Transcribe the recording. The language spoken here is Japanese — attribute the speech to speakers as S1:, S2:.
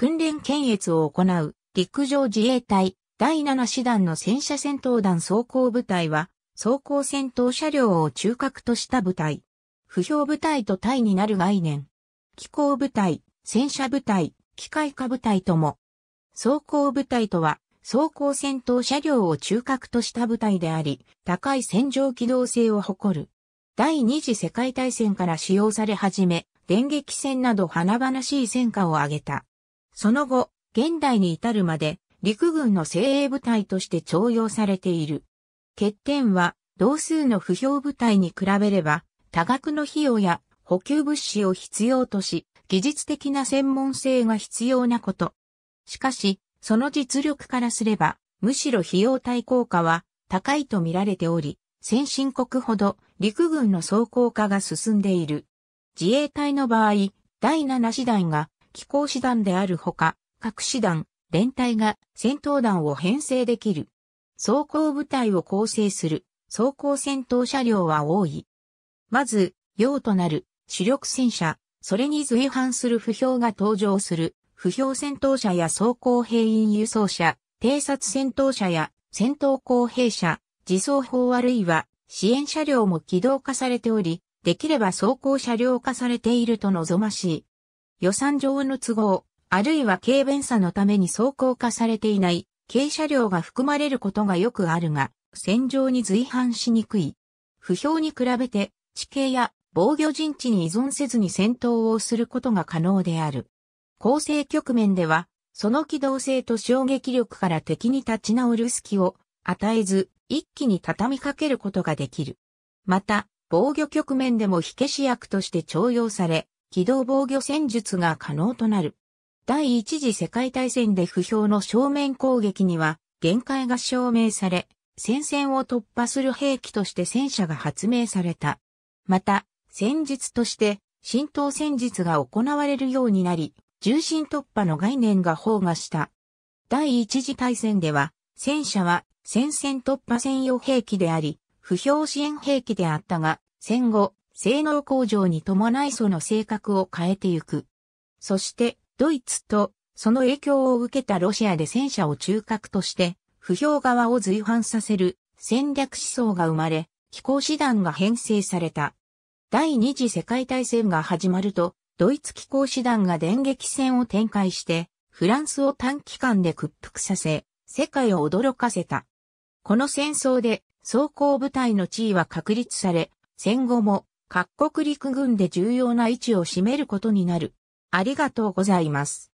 S1: 訓練検閲を行う陸上自衛隊第7師団の戦車戦闘団装甲部隊は、装甲戦闘車両を中核とした部隊。不評部隊と隊になる概念。機構部隊、戦車部隊、機械化部隊とも。装甲部隊とは、装甲戦闘車両を中核とした部隊であり、高い戦場機動性を誇る。第二次世界大戦から使用され始め、電撃戦など華々しい戦果を挙げた。その後、現代に至るまで陸軍の精鋭部隊として徴用されている。欠点は、同数の不評部隊に比べれば、多額の費用や補給物資を必要とし、技術的な専門性が必要なこと。しかし、その実力からすれば、むしろ費用対効果は高いと見られており、先進国ほど陸軍の装甲化が進んでいる。自衛隊の場合、第7師団が機構師団であるほか、各師団、連隊が戦闘団を編成できる。装甲部隊を構成する装甲戦闘車両は多い。まず、用となる主力戦車、それに随伴する不評が登場する不評戦闘車や装甲兵員輸送車、偵察戦闘車や戦闘工兵車、自走砲あるいは支援車両も機動化されており、できれば装甲車両化されていると望ましい。予算上の都合、あるいは軽便さのために走行化されていない軽車両が含まれることがよくあるが、戦場に随伴しにくい。不評に比べて地形や防御陣地に依存せずに戦闘をすることが可能である。構成局面では、その機動性と衝撃力から敵に立ち直る隙を与えず、一気に畳みかけることができる。また、防御局面でも火消し役として徴用され、機動防御戦術が可能となる。第一次世界大戦で不評の正面攻撃には限界が証明され、戦線を突破する兵器として戦車が発明された。また、戦術として浸透戦術が行われるようになり、重心突破の概念が放火した。第一次大戦では、戦車は戦線突破専用兵器であり、不評支援兵器であったが、戦後、性能向上に伴いその性格を変えてゆく。そして、ドイツと、その影響を受けたロシアで戦車を中核として、不評側を随伴させる戦略思想が生まれ、飛行師団が編成された。第二次世界大戦が始まると、ドイツ機構師団が電撃戦を展開して、フランスを短期間で屈服させ、世界を驚かせた。この戦争で装甲部隊の地位は確立され、戦後も各国陸軍で重要な位置を占めることになる。ありがとうございます。